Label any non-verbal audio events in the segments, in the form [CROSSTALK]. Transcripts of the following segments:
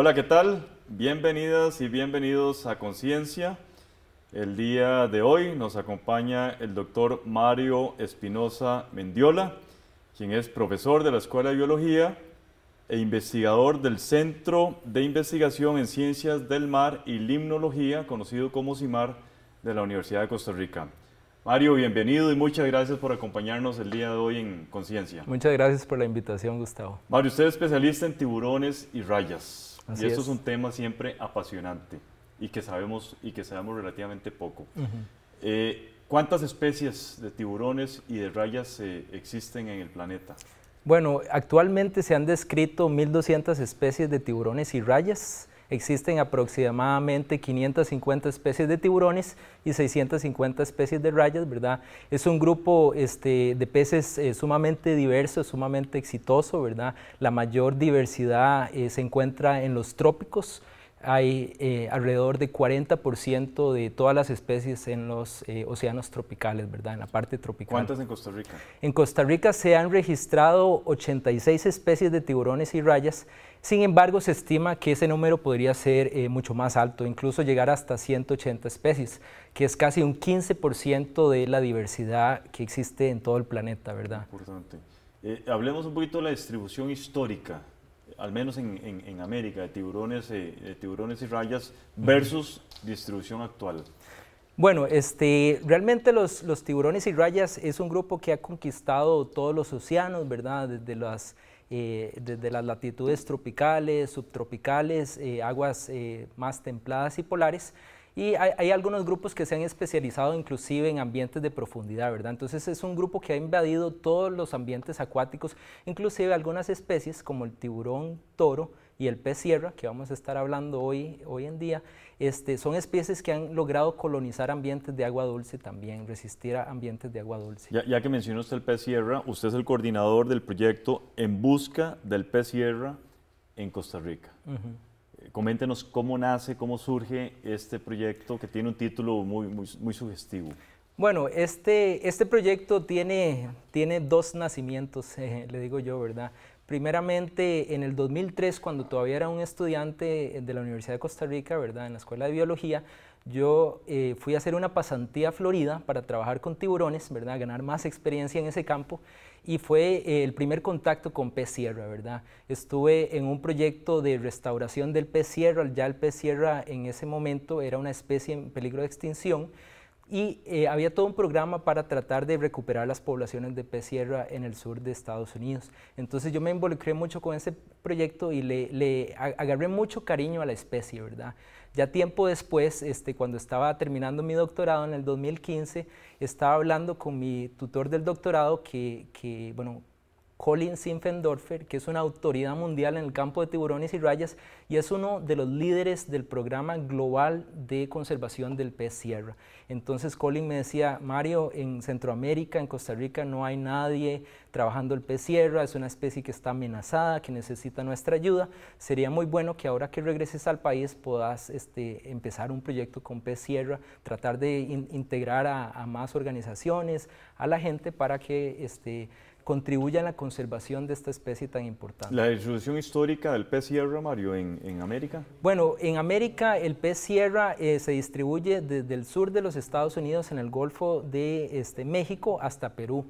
Hola, ¿qué tal? Bienvenidas y bienvenidos a Conciencia. El día de hoy nos acompaña el doctor Mario Espinosa Mendiola, quien es profesor de la Escuela de Biología e investigador del Centro de Investigación en Ciencias del Mar y Limnología, conocido como CIMAR, de la Universidad de Costa Rica. Mario, bienvenido y muchas gracias por acompañarnos el día de hoy en Conciencia. Muchas gracias por la invitación, Gustavo. Mario, usted es especialista en tiburones y rayas y eso es. un tema siempre apasionante y que sabemos, y que sabemos relativamente poco. Eh, ¿Cuántas especies de tiburones y de rayas eh, existen en el planeta? Bueno, actualmente se han descrito 1.200 especies de tiburones y rayas. Existen aproximadamente 550 especies de tiburones y 650 especies de rayas, ¿verdad? Es un grupo este, de peces eh, sumamente diverso, sumamente exitoso, ¿verdad? La mayor diversidad eh, se encuentra en los trópicos, hay eh, alrededor de 40% de todas las especies en los océanos tropicales, ¿verdad? En la parte tropical. ¿Cuántas en Costa Rica? En Costa Rica se han registrado 86 especies de tiburones y rayas sin embargo, se estima que ese número podría ser eh, mucho más alto, incluso llegar hasta 180 especies, que es casi un 15% de la diversidad que existe en todo el planeta, ¿verdad? Importante. Eh, hablemos un poquito de la distribución histórica, al menos en, América, de tiburones, eh, tiburones y rayas versus distribución actual. Bueno, este, realmente los, los tiburones y rayas es un grupo que ha conquistado todos los océanos, ¿verdad? Desde las eh, desde las latitudes tropicales, subtropicales, eh, aguas eh, más templadas y polares. Y hay, hay, algunos grupos que se han especializado inclusive en ambientes de profundidad, ¿verdad? Entonces es un grupo que ha invadido todos los ambientes acuáticos, inclusive algunas especies como el tiburón toro, y el pez sierra, que vamos a estar hablando hoy, hoy en día, este, son especies que han logrado colonizar ambientes de agua dulce también, resistir a ambientes de agua dulce. Ya, que mencionó usted el pez sierra, usted es el coordinador del proyecto En Busca del Pez Sierra en Costa Rica. Eh, coméntenos cómo nace, cómo surge este proyecto que tiene un título muy, muy, muy sugestivo. Bueno, este, este proyecto tiene, tiene dos nacimientos, [LAUGHS] le digo yo, ¿verdad? Primeramente, en el 2003, cuando todavía era un estudiante de la Universidad de Costa Rica, ¿verdad? en la Escuela de Biología, yo eh, fui a hacer una pasantía a Florida para trabajar con tiburones, ¿verdad? ganar más experiencia en ese campo, y fue eh, el primer contacto con pez sierra. ¿verdad? Estuve en un proyecto de restauración del pez sierra, ya el pez sierra en ese momento era una especie en peligro de extinción, y eh, había todo un programa para tratar de recuperar las poblaciones de pez sierra en el sur de Estados Unidos. Entonces yo me involucré mucho con ese proyecto y le, le agarré mucho cariño a la especie, ¿verdad? Ya tiempo después, este, cuando estaba terminando mi doctorado en el 2015, estaba hablando con mi tutor del doctorado que, que bueno, Colin Sinfendorfer, que es una autoridad mundial en el campo de tiburones y rayas y es uno de los líderes del programa global de conservación del pez sierra. Entonces Colin me decía, Mario, en Centroamérica, en Costa Rica no hay nadie trabajando el pez sierra, es una especie que está amenazada, que necesita nuestra ayuda. Sería muy bueno que ahora que regreses al país puedas este, empezar un proyecto con pez sierra, tratar de integrar a, a, más organizaciones, a la gente para que... Este, contribuye a la conservación de esta especie tan importante. ¿La distribución histórica del pez sierra, Mario, en, América? Bueno, en América el pez sierra eh, se distribuye desde el sur de los Estados Unidos en el Golfo de este, México hasta Perú.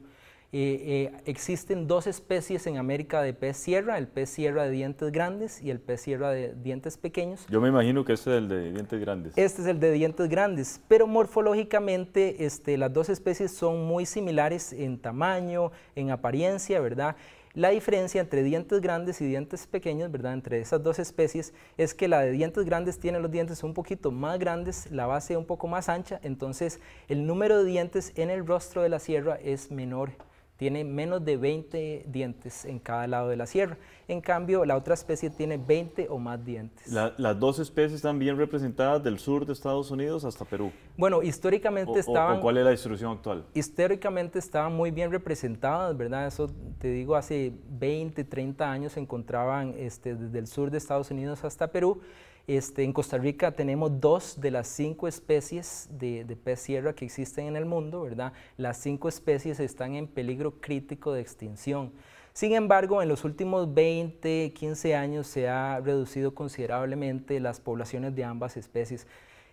Eh, eh, existen dos especies en América de pez sierra, el pez sierra de dientes grandes y el pez sierra de dientes pequeños. Yo me imagino que este es el de dientes grandes. Este es el de dientes grandes, pero morfológicamente este, las dos especies son muy similares en tamaño, en apariencia, ¿verdad? La diferencia entre dientes grandes y dientes pequeños, ¿verdad? Entre esas dos especies es que la de dientes grandes tiene los dientes un poquito más grandes, la base un poco más ancha, entonces el número de dientes en el rostro de la sierra es menor tiene menos de 20 dientes en cada lado de la sierra. En cambio, la otra especie tiene 20 o más dientes. las dos especies están bien representadas del sur de Estados Unidos hasta Perú. Bueno, históricamente estaban... O, ¿Cuál es la distribución actual? Históricamente estaban muy bien representadas, ¿verdad? Eso te digo, hace 20, 30 años se encontraban este, desde el sur de Estados Unidos hasta Perú. Este, en Costa Rica tenemos dos de las cinco especies de, pez sierra que existen en el mundo, ¿verdad? Las cinco especies están en peligro crítico de extinción. Sin embargo, en los últimos 20, 15 años se ha reducido considerablemente las poblaciones de ambas especies.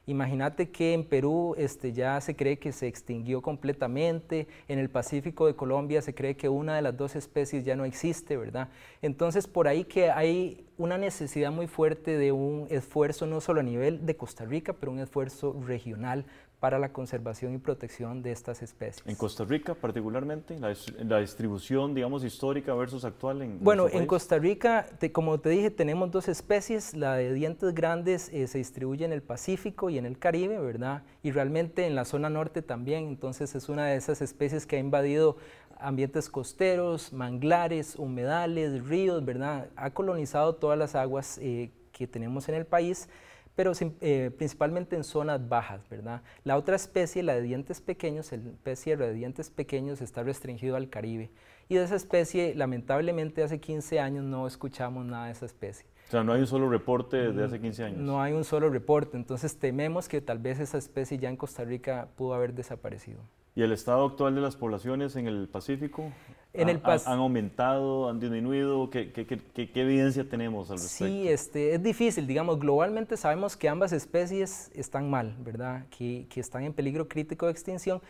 Imagínate que en Perú este, ya se cree que se extinguió completamente, en el Pacífico de Colombia se cree que una de las dos especies ya no existe, ¿verdad? Entonces por ahí que hay una necesidad muy fuerte de un esfuerzo no solo a nivel de Costa Rica, pero un esfuerzo regional para la conservación y protección de estas especies. ¿En Costa Rica particularmente? ¿La, distribución, digamos, histórica versus actual? En, bueno, en, Costa Rica, como te dije, tenemos dos especies. La de dientes grandes eh, se distribuye en el Pacífico y en el Caribe, ¿verdad? Y realmente en la zona norte también. Entonces es una de esas especies que ha invadido ambientes costeros, manglares, humedales, ríos, ¿verdad? Ha colonizado todas las aguas eh, que tenemos en el país pero eh, principalmente en zonas bajas, ¿verdad? La otra especie, la de dientes pequeños, el pez de dientes pequeños está restringido al Caribe. Y de esa especie, lamentablemente, hace 15 años no escuchamos nada de esa especie. O sea, no hay un solo reporte desde hace 15 años. No hay un solo reporte, entonces tememos que tal vez esa especie ya en Costa Rica pudo haber desaparecido. ¿Y el estado actual de las poblaciones en el Pacífico? ¿Han, aumentado? ¿Han disminuido? ¿Qué, qué, evidencia tenemos al respecto? Sí, este, es difícil. Digamos, globalmente sabemos que ambas especies están mal, ¿verdad? Que, están en peligro crítico de extinción.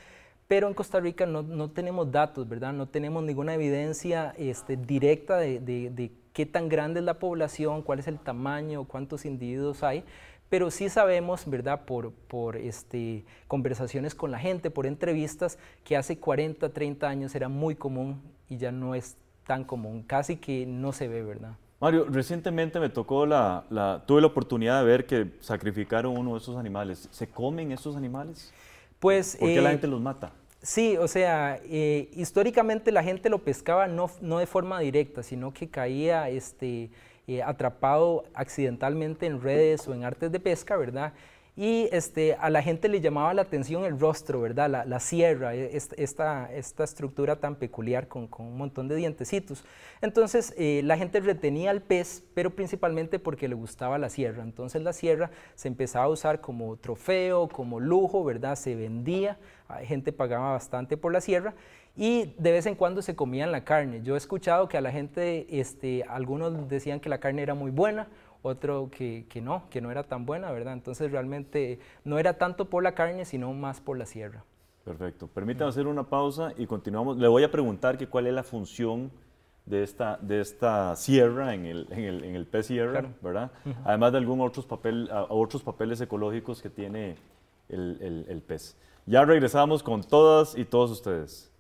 Pero en Costa Rica no, tenemos datos, ¿verdad? No tenemos ninguna evidencia este, directa de, de qué tan grande es la población, cuál es el tamaño, cuántos individuos hay pero sí sabemos, ¿verdad? Por, por este, conversaciones con la gente, por entrevistas, que hace 40, 30 años era muy común y ya no es tan común, casi que no se ve, ¿verdad? Mario, recientemente me tocó la, la tuve la oportunidad de ver que sacrificaron uno de esos animales. ¿Se comen esos animales? Pues, ¿Por qué la eh, gente los mata? Sí, o sea, eh, históricamente la gente lo pescaba no, no de forma directa, sino que caía este, eh, atrapado accidentalmente en redes o en artes de pesca, ¿verdad? y este, a la gente le llamaba la atención el rostro, ¿verdad? La, sierra, e, esta, estructura tan peculiar con, con, un montón de dientecitos. Entonces eh, la gente retenía al pez, pero principalmente porque le gustaba la sierra. Entonces la sierra se empezaba a usar como trofeo, como lujo, ¿verdad? Se vendía, la gente pagaba bastante por la sierra y de vez en cuando se comían la carne. Yo he escuchado que a la gente, este, algunos decían que la carne era muy buena, otro que, no, que no era tan buena, ¿verdad? Entonces realmente no era tanto por la carne, sino más por la sierra. Perfecto. Permítanme hacer una pausa y continuamos. Le voy a preguntar que cuál es la función de esta, de esta sierra en el, en el, en pez sierra, ¿verdad? Además de algunos otros, papel, otros papeles ecológicos que tiene el, el pez. Ya regresamos con todas y todos ustedes.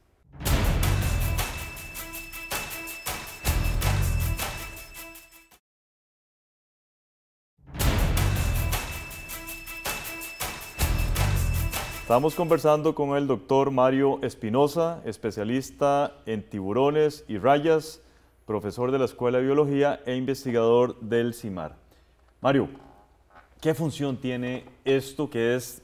Estamos conversando con el doctor Mario Espinosa, especialista en tiburones y rayas, profesor de la Escuela de Biología e investigador del CIMAR. Mario, ¿qué función tiene esto que es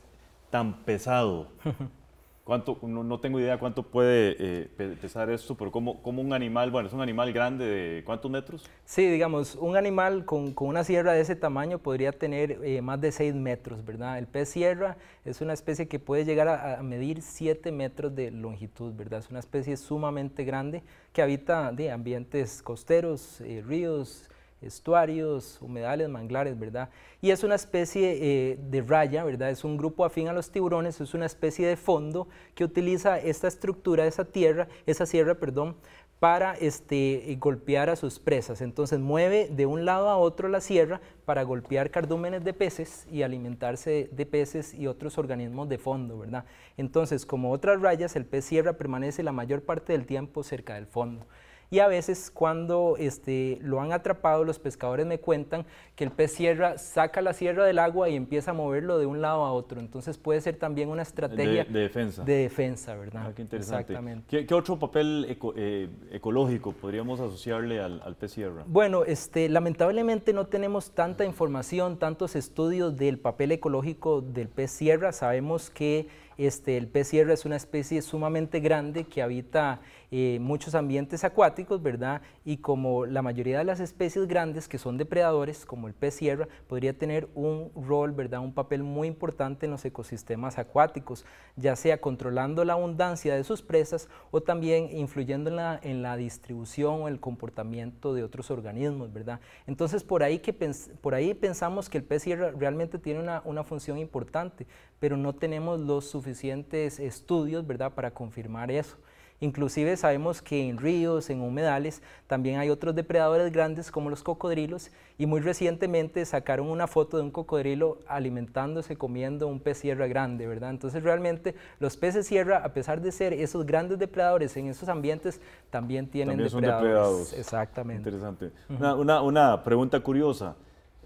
tan pesado [LAUGHS] no, tengo idea cuánto puede eh, pesar esto, pero como, como un animal, bueno, es un animal grande de cuántos metros? Sí, digamos, un animal con, una sierra de ese tamaño podría tener eh, más de 6 metros, ¿verdad? El pez sierra es una especie que puede llegar a, medir 7 metros de longitud, ¿verdad? Es una especie sumamente grande que habita de ambientes costeros, eh, ríos, estuarios, humedales, manglares, ¿verdad? Y es una especie eh, de raya, ¿verdad? Es un grupo afín a los tiburones, es una especie de fondo que utiliza esta estructura, esa tierra, esa sierra, perdón, para este, eh, golpear a sus presas. Entonces mueve de un lado a otro la sierra para golpear cardúmenes de peces y alimentarse de peces y otros organismos de fondo, ¿verdad? Entonces, como otras rayas, el pez sierra permanece la mayor parte del tiempo cerca del fondo y a veces cuando este, lo han atrapado los pescadores me cuentan que el pez sierra saca la sierra del agua y empieza a moverlo de un lado a otro. Entonces puede ser también una estrategia de, defensa. De defensa, ¿verdad? Ah, qué ¿Qué, otro papel eh, ecológico podríamos asociarle al, pez sierra? Bueno, este, lamentablemente no tenemos tanta información, tantos estudios del papel ecológico del pez sierra. Sabemos que este, el pez sierra es una especie sumamente grande que habita eh, muchos ambientes acuáticos, ¿verdad? Y como la mayoría de las especies grandes que son depredadores, como el pez sierra, podría tener un rol, ¿verdad? Un papel muy importante en los ecosistemas acuáticos, ya sea controlando la abundancia de sus presas o también influyendo en la, en la distribución o el comportamiento de otros organismos, ¿verdad? Entonces, por ahí, que por ahí pensamos que el pez sierra realmente tiene una, una función importante, pero no tenemos los suficientes suficientes estudios ¿verdad? para confirmar eso. Inclusive sabemos que en ríos, en humedales, también hay otros depredadores grandes como los cocodrilos y muy recientemente sacaron una foto de un cocodrilo alimentándose, comiendo un pez sierra grande, ¿verdad? Entonces realmente los peces sierra, a pesar de ser esos grandes depredadores en esos ambientes, también tienen también depredadores. Exactamente. Interesante. una, una pregunta curiosa.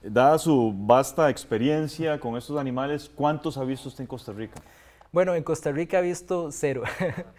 Dada su vasta experiencia con estos animales, ¿cuántos ha visto usted en Costa Rica? Bueno, en Costa Rica he visto cero.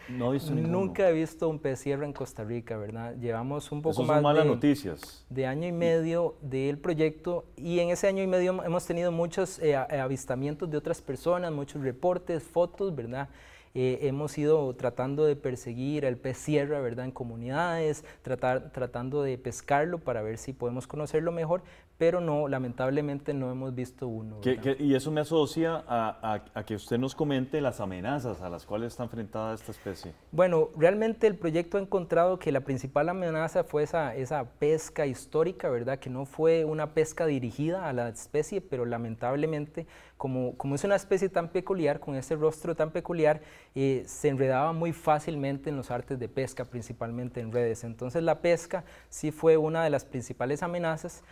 No Nunca he visto un pez en Costa Rica, ¿verdad? Llevamos un poco más malas de, noticias. de año y medio del proyecto y en ese año y medio hemos tenido muchos eh, eh, avistamientos de otras personas, muchos reportes, fotos, ¿verdad? Eh, hemos ido tratando de perseguir al pez sierra, ¿verdad? En comunidades, tratando de pescarlo para ver si podemos conocerlo mejor, pero no, lamentablemente no hemos visto uno. y eso me asocia a, que usted nos comente las amenazas a las cuales está enfrentada esta especie. Bueno, realmente el proyecto ha encontrado que la principal amenaza fue esa, esa pesca histórica, ¿verdad? Que no fue una pesca dirigida a la especie, pero lamentablemente, como, como es una especie tan peculiar, con ese rostro tan peculiar, eh, se enredaba muy fácilmente en los artes de pesca, principalmente en redes. Entonces la pesca sí fue una de las principales amenazas.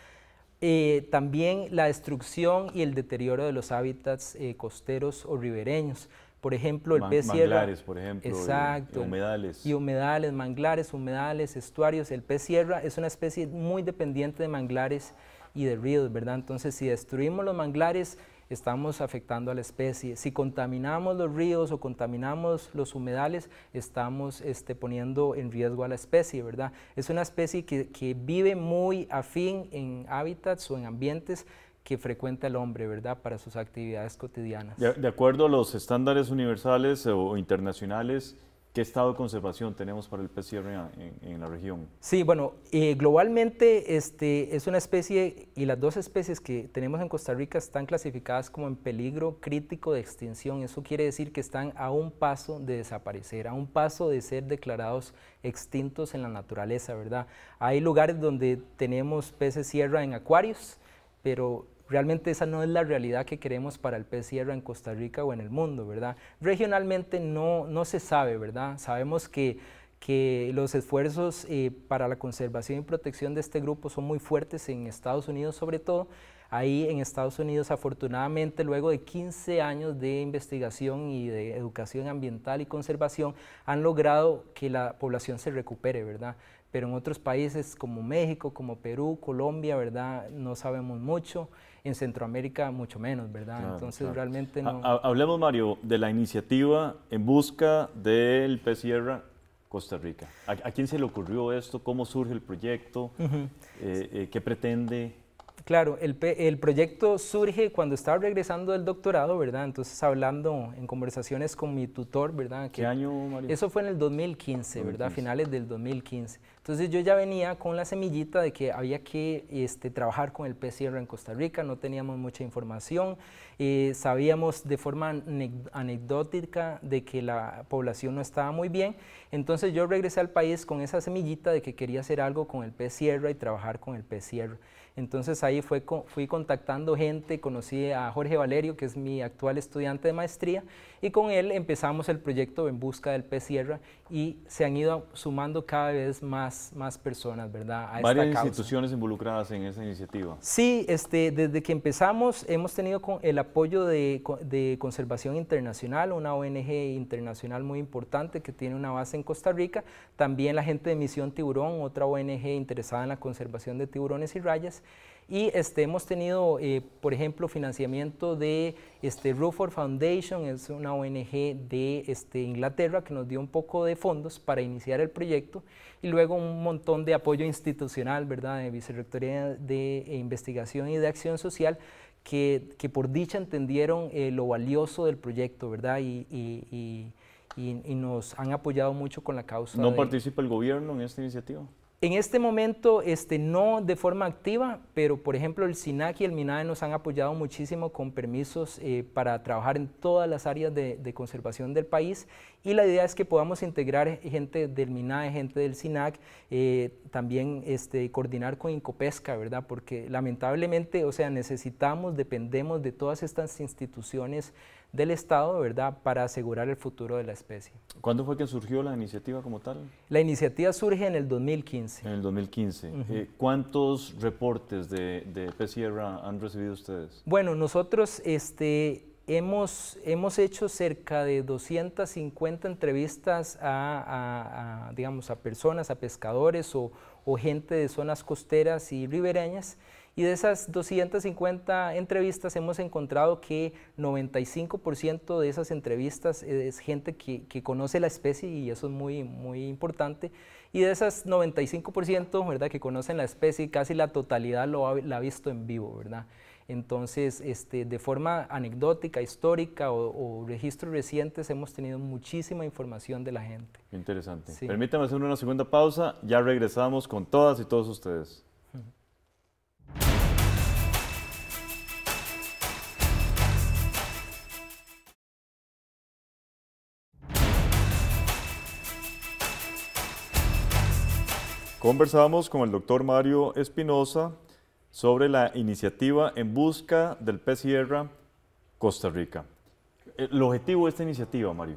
Eh, también la destrucción y el deterioro de los hábitats eh, costeros o ribereños. Por ejemplo, el pez sierra. Manglares, por ejemplo. Exacto. humedales. Y humedales, manglares, humedales, estuarios. El pez sierra es una especie muy dependiente de manglares y de ríos, ¿verdad? Entonces, si destruimos los manglares, estamos afectando a la especie. Si contaminamos los ríos o contaminamos los humedales, estamos este, poniendo en riesgo a la especie, ¿verdad? Es una especie que, que vive muy afín en hábitats o en ambientes que frecuenta el hombre, ¿verdad?, para sus actividades cotidianas. De, acuerdo a los estándares universales o internacionales, ¿Qué estado de conservación tenemos para el pez sierra en, la región? Sí, bueno, eh, globalmente este, es una especie y las dos especies que tenemos en Costa Rica están clasificadas como en peligro crítico de extinción. Eso quiere decir que están a un paso de desaparecer, a un paso de ser declarados extintos en la naturaleza, ¿verdad? Hay lugares donde tenemos peces sierra en acuarios, pero Realmente esa no es la realidad que queremos para el pez sierra en Costa Rica o en el mundo, ¿verdad? Regionalmente no, se sabe, ¿verdad? Sabemos que, que los esfuerzos eh, para la conservación y protección de este grupo son muy fuertes en Estados Unidos sobre todo, Ahí en Estados Unidos, afortunadamente, luego de 15 años de investigación y de educación ambiental y conservación, han logrado que la población se recupere, ¿verdad? Pero en otros países como México, como Perú, Colombia, ¿verdad? No sabemos mucho. En Centroamérica, mucho menos, ¿verdad? Entonces, realmente no. hablemos, Mario, de la iniciativa en busca del pez sierra Costa Rica. ¿A, quién se le ocurrió esto? ¿Cómo surge el proyecto? Eh, eh, ¿Qué pretende? Claro, el, proyecto surge cuando estaba regresando del doctorado, ¿verdad? Entonces hablando en conversaciones con mi tutor, ¿verdad? ¿Qué año, Eso fue en el 2015, verdad ¿verdad? Finales del 2015. Entonces yo ya venía con la semillita de que había que este, trabajar con el PCR en Costa Rica, no teníamos mucha información eh, sabíamos de forma anecdótica de que la población no estaba muy bien, entonces yo regresé al país con esa semillita de que quería hacer algo con el pez sierra y trabajar con el pez sierra. Entonces ahí fue, fui contactando gente, conocí a Jorge Valerio, que es mi actual estudiante de maestría, y con él empezamos el proyecto En Busca del Pez Sierra y se han ido sumando cada vez más, más personas, ¿verdad? A Varias instituciones involucradas en esa iniciativa. Sí, este, desde que empezamos hemos tenido con el apoyo de, Conservación Internacional, una ONG internacional muy importante que tiene una base en Costa Rica, también la gente de Misión Tiburón, otra ONG interesada en la conservación de tiburones y rayas, y este, hemos tenido, eh, por ejemplo, financiamiento de este, for Foundation, es una ONG de este, Inglaterra que nos dio un poco de fondos para iniciar el proyecto y luego un montón de apoyo institucional, ¿verdad?, de Vicerrectoría de Investigación y de Acción Social que, por dicha entendieron eh, lo valioso del proyecto, ¿verdad? Y, y, y, nos han apoyado mucho con la causa. ¿No participa el gobierno en esta iniciativa? En este momento, este, no de forma activa, pero por ejemplo el SINAC y el MINAE nos han apoyado muchísimo con permisos eh, para trabajar en todas las áreas de, conservación del país y la idea es que podamos integrar gente del MINAE, gente del SINAC, eh, también este, coordinar con Incopesca, ¿verdad? Porque lamentablemente, o sea, necesitamos, dependemos de todas estas instituciones del Estado, ¿verdad?, para asegurar el futuro de la especie. ¿Cuándo fue que surgió la iniciativa como tal? La iniciativa surge en el 2015. En el 2015. Eh, ¿Cuántos reportes de, de han recibido ustedes? Bueno, nosotros este, hemos, hemos hecho cerca de 250 entrevistas a, digamos, a personas, a pescadores o, o gente de zonas costeras y ribereñas y de esas 250 entrevistas hemos encontrado que 95% de esas entrevistas es gente que, conoce la especie y eso es muy, muy importante. Y de esas 95% ¿verdad? que conocen la especie, casi la totalidad lo ha, la ha visto en vivo. ¿verdad? Entonces, este, de forma anecdótica, histórica o, registros recientes, hemos tenido muchísima información de la gente. Interesante. Permítame hacer una segunda pausa, ya regresamos con todas y todos ustedes. Conversamos con el doctor Mario Espinosa sobre la iniciativa en busca del pez sierra Costa Rica. El objetivo de esta iniciativa, Mario.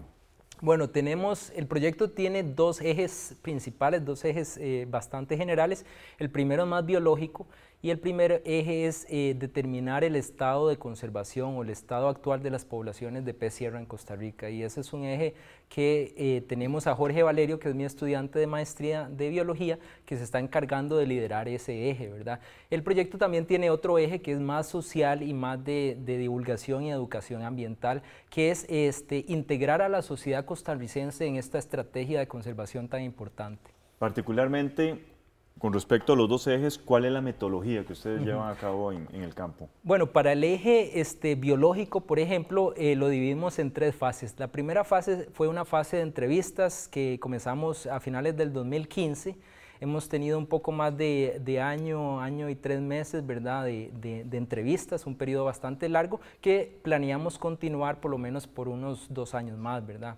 Bueno, tenemos, el proyecto tiene dos ejes principales, dos ejes eh, bastante generales. El primero es más biológico y el primer eje es eh, determinar el estado de conservación o el estado actual de las poblaciones de pez sierra en Costa Rica. Y ese es un eje que eh, tenemos a Jorge Valerio, que es mi estudiante de maestría de biología, que se está encargando de liderar ese eje, ¿verdad? El proyecto también tiene otro eje que es más social y más de, divulgación y educación ambiental, que es este, integrar a la sociedad costarricense en esta estrategia de conservación tan importante. Particularmente con respecto a los dos ejes, ¿cuál es la metodología que ustedes llevan a cabo en, el campo? Bueno, para el eje este, biológico, por ejemplo, eh, lo dividimos en tres fases. La primera fase fue una fase de entrevistas que comenzamos a finales del 2015. Hemos tenido un poco más de, año, año y tres meses, ¿verdad?, de, entrevistas, un periodo bastante largo que planeamos continuar por lo menos por unos dos años más, ¿verdad?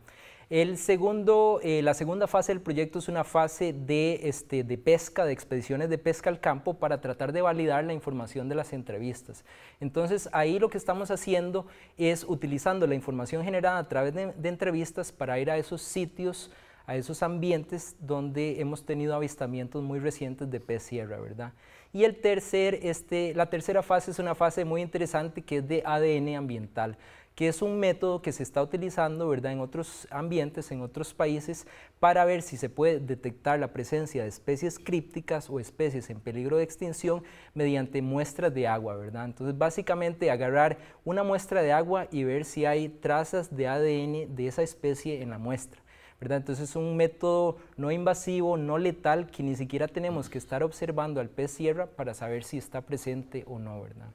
El segundo, eh, la segunda fase del proyecto es una fase de, este, de pesca, de expediciones de pesca al campo para tratar de validar la información de las entrevistas. Entonces ahí lo que estamos haciendo es utilizando la información generada a través de, entrevistas para ir a esos sitios a esos ambientes donde hemos tenido avistamientos muy recientes de pez sierra, ¿verdad? Y el tercer, este, la tercera fase es una fase muy interesante que es de ADN ambiental que es un método que se está utilizando ¿verdad? en otros ambientes, en otros países, para ver si se puede detectar la presencia de especies crípticas o especies en peligro de extinción mediante muestras de agua. ¿verdad? Entonces, básicamente agarrar una muestra de agua y ver si hay trazas de ADN de esa especie en la muestra. ¿verdad? Entonces es un método no invasivo, no letal, que ni siquiera tenemos que estar observando al pez sierra para saber si está presente o no, ¿verdad?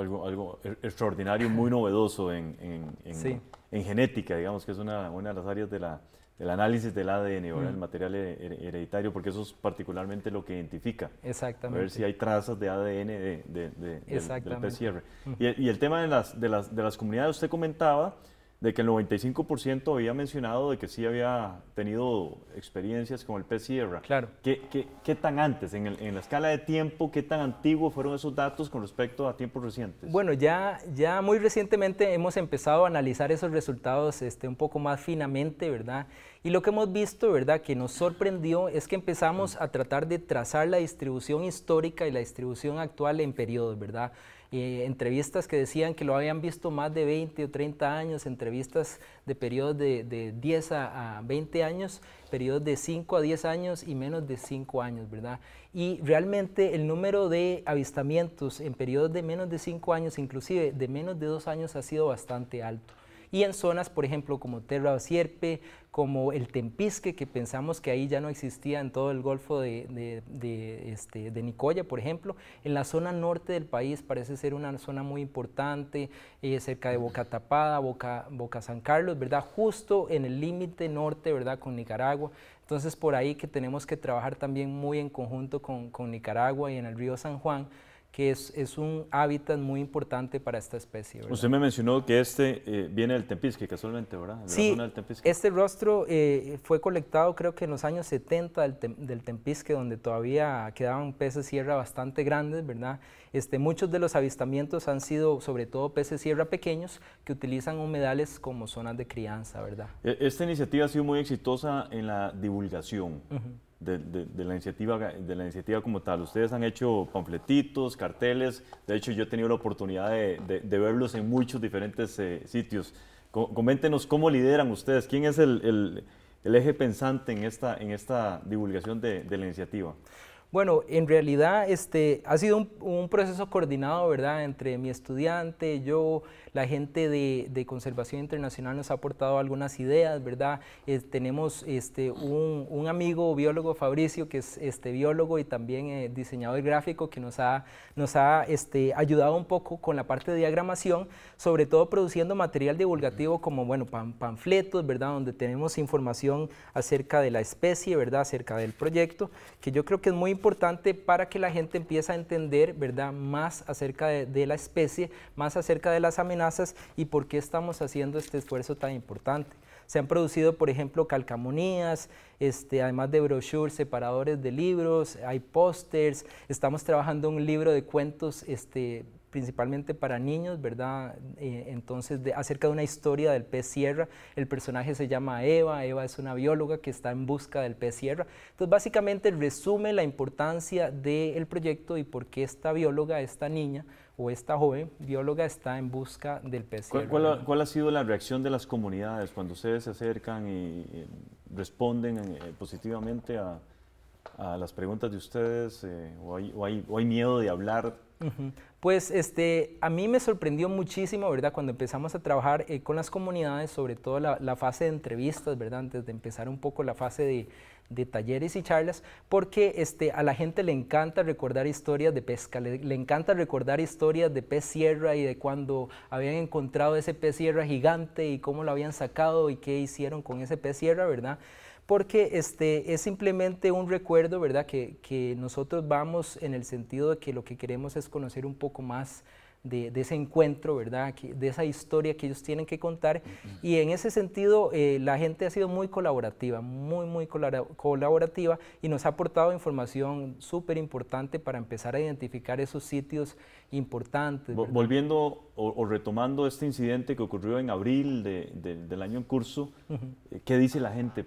algo, e-, extraordinario, muy novedoso en, en, genética, digamos, que es una, una de las áreas de la, del análisis del ADN, o el material hereditario, porque eso es particularmente lo que identifica. Exactamente. A ver si hay trazas de ADN de, de, del, PCR. Y, y, el tema de las, de, las, de las comunidades, usted comentaba, de que el 95% había mencionado de que sí había tenido experiencias con el pez Sierra. Claro. ¿Qué, tan antes, en, la escala de tiempo, qué tan antiguos fueron esos datos con respecto a tiempos recientes? Bueno, ya, ya muy recientemente hemos empezado a analizar esos resultados este, un poco más finamente, ¿verdad? Y lo que hemos visto, ¿verdad?, que nos sorprendió es que empezamos a tratar de trazar la distribución histórica y la distribución actual en periodos, ¿verdad? Eh, entrevistas que decían que lo habían visto más de 20 o 30 años, entrevistas de periodos de, 10 a, a, 20 años, periodos de 5 a 10 años y menos de 5 años, ¿verdad? Y realmente el número de avistamientos en periodos de menos de 5 años, inclusive de menos de 2 años, ha sido bastante alto y en zonas, por ejemplo, como Terra Sierpe, como el Tempisque, que pensamos que ahí ya no existía en todo el Golfo de, este, Nicoya, por ejemplo. En la zona norte del país parece ser una zona muy importante, eh, cerca de Boca Tapada, Boca, Boca San Carlos, ¿verdad? Justo en el límite norte, ¿verdad? Con Nicaragua. Entonces, por ahí que tenemos que trabajar también muy en conjunto con Nicaragua y en el río San Juan que es, un hábitat muy importante para esta especie. Usted me mencionó que este eh, viene del Tempisque, casualmente, ¿verdad? sí, del este rostro eh, fue colectado creo que en los años 70 del, Tempisque, donde todavía quedaban peces sierra bastante grandes, ¿verdad? Este, muchos de los avistamientos han sido sobre todo peces sierra pequeños que utilizan humedales como zonas de crianza, ¿verdad? E-, esta iniciativa ha sido muy exitosa en la divulgación. Uh de, la iniciativa, de la iniciativa como tal. Ustedes han hecho panfletitos, carteles, de hecho yo he tenido la oportunidad de, verlos en muchos diferentes eh, sitios. coméntenos cómo lideran ustedes, quién es el, eje pensante en esta, en esta divulgación de, la iniciativa. Bueno, en realidad este, ha sido un, un proceso coordinado, ¿verdad?, entre mi estudiante, yo, la gente de, de Conservación Internacional nos ha aportado algunas ideas, ¿verdad? tenemos este, un, un, amigo biólogo, Fabricio, que es este, biólogo y también eh, diseñador gráfico, que nos ha, nos ha este, ayudado un poco con la parte de diagramación, sobre todo produciendo material divulgativo como, bueno, pan, panfletos, ¿verdad? Donde tenemos información acerca de la especie, ¿verdad? Acerca del proyecto, que yo creo que es muy importante para que la gente empiece a entender, ¿verdad? Más acerca de, de la especie, más acerca de las amenazas y por qué estamos haciendo este esfuerzo tan importante. Se han producido, por ejemplo, calcamonías, este, además de brochures, separadores de libros, hay pósters, estamos trabajando un libro de cuentos este, principalmente para niños, ¿verdad? Eh, entonces, de, acerca de una historia del pez sierra, el personaje se llama Eva, Eva es una bióloga que está en busca del pez sierra. Entonces, básicamente resume la importancia del proyecto y por qué esta bióloga, esta niña, o esta joven bióloga está en busca del PCR. ¿Cuál, ha, sido la reacción de las comunidades cuando ustedes se acercan y, responden eh, positivamente a, las preguntas de ustedes? Eh, o, hay, miedo de hablar pues este, a mí me sorprendió muchísimo, ¿verdad? Cuando empezamos a trabajar eh, con las comunidades, sobre todo la, fase de entrevistas, ¿verdad? Antes de empezar un poco la fase de, talleres y charlas, porque este, a la gente le encanta recordar historias de pesca, le, le, encanta recordar historias de pez sierra y de cuando habían encontrado ese pez sierra gigante y cómo lo habían sacado y qué hicieron con ese pez sierra, ¿verdad? porque este, es simplemente un recuerdo, ¿verdad? Que, nosotros vamos en el sentido de que lo que queremos es conocer un poco más de, ese encuentro, ¿verdad? de esa historia que ellos tienen que contar. Y en ese sentido, eh, la gente ha sido muy colaborativa, muy, muy colaborativa y nos ha aportado información súper importante para empezar a identificar esos sitios importantes. Volviendo o, retomando este incidente que ocurrió en abril del año en curso, eh, ¿qué dice la gente?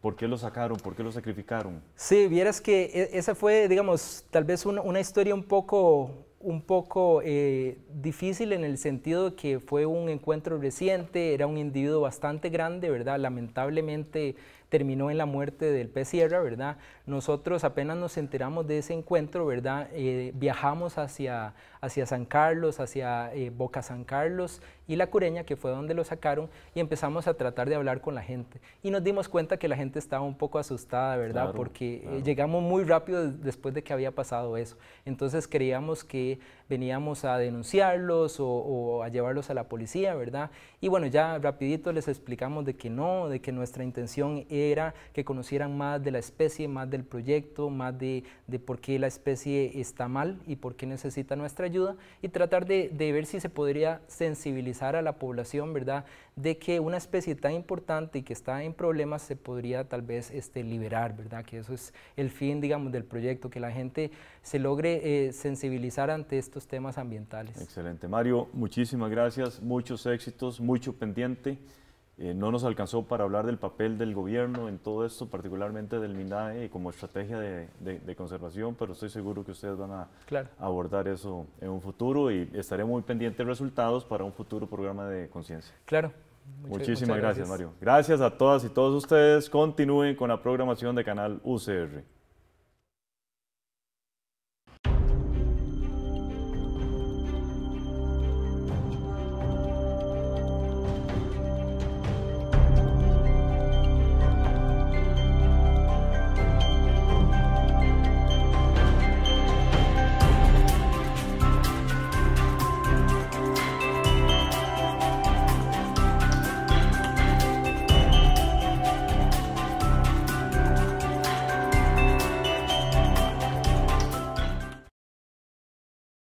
¿Por qué lo sacaron? ¿Por qué lo sacrificaron? Sí, vieras que e, esa fue, digamos, tal vez una, historia un poco, un poco eh, difícil en el sentido de que fue un encuentro reciente, era un individuo bastante grande, ¿verdad? Lamentablemente terminó en la muerte del pez Sierra, ¿verdad? Nosotros apenas nos enteramos de ese encuentro, ¿verdad? Eh, viajamos hacia, hacia San Carlos, hacia eh, Boca San Carlos y La Cureña, que fue donde lo sacaron, y empezamos a tratar de hablar con la gente. Y nos dimos cuenta que la gente estaba un poco asustada, ¿verdad? Porque eh, llegamos muy rápido después de que había pasado eso. Entonces creíamos que veníamos a denunciarlos o, o a llevarlos a la policía, ¿verdad? Y bueno, ya rapidito les explicamos de que no, de que nuestra intención era que conocieran más de la especie, más del proyecto, más de, por qué la especie está mal y por qué necesita nuestra ayuda y tratar de, ver si se podría sensibilizar a la población, ¿verdad? De que una especie tan importante y que está en problemas se podría tal vez este, liberar, ¿verdad? Que eso es el fin, digamos, del proyecto, que la gente se logre eh, sensibilizar ante estos temas ambientales. Excelente. Mario, muchísimas gracias, muchos éxitos, mucho pendiente. Eh, no nos alcanzó para hablar del papel del gobierno en todo esto, particularmente del MINAE como estrategia de, conservación, pero estoy seguro que ustedes van a abordar eso en un futuro y estaremos muy pendiente de resultados para un futuro programa de conciencia. Claro. Muchísimas gracias, Mario. Gracias a todas y todos ustedes. Continúen con la programación de Canal UCR.